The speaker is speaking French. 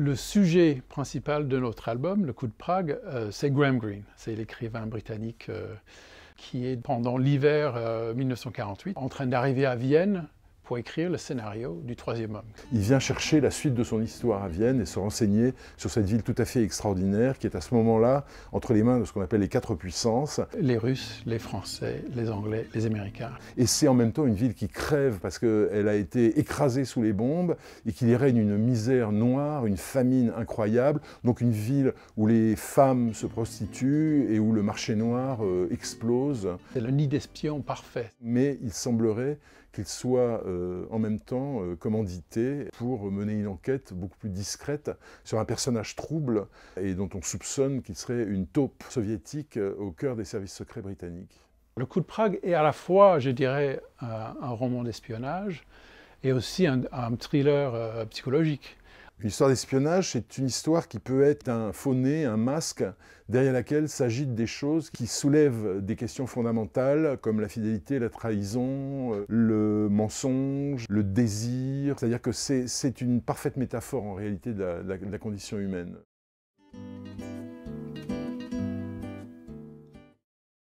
le sujet principal de notre album, Le Coup de Prague, euh, c'est Graham Greene. C'est l'écrivain britannique euh, qui est pendant l'hiver 1948 euh, en train d'arriver à Vienne pour écrire le scénario du Troisième Homme. Il vient chercher la suite de son histoire à Vienne et se renseigner sur cette ville tout à fait extraordinaire qui est à ce moment-là entre les mains de ce qu'on appelle les quatre puissances. Les Russes, les Français, les Anglais, les Américains. Et c'est en même temps une ville qui crève parce qu'elle a été écrasée sous les bombes et qu'il y règne une misère noire, une famine incroyable. Donc une ville où les femmes se prostituent et où le marché noir euh, explose. C'est le nid d'espions parfait. Mais il semblerait qu'il soit euh, en même temps euh, commandité pour mener une enquête beaucoup plus discrète sur un personnage trouble et dont on soupçonne qu'il serait une taupe soviétique euh, au cœur des services secrets britanniques. Le coup de Prague est à la fois, je dirais, un, roman d'espionnage et aussi un, thriller psychologique. L'histoire d'espionnage, c'est une histoire qui peut être un faux nez, un masque, derrière laquelle s'agitent des choses qui soulèvent des questions fondamentales comme la fidélité, la trahison, euh, le mensonge, le désir. C'est-à-dire que c'est une parfaite métaphore en réalité de la, de la condition humaine.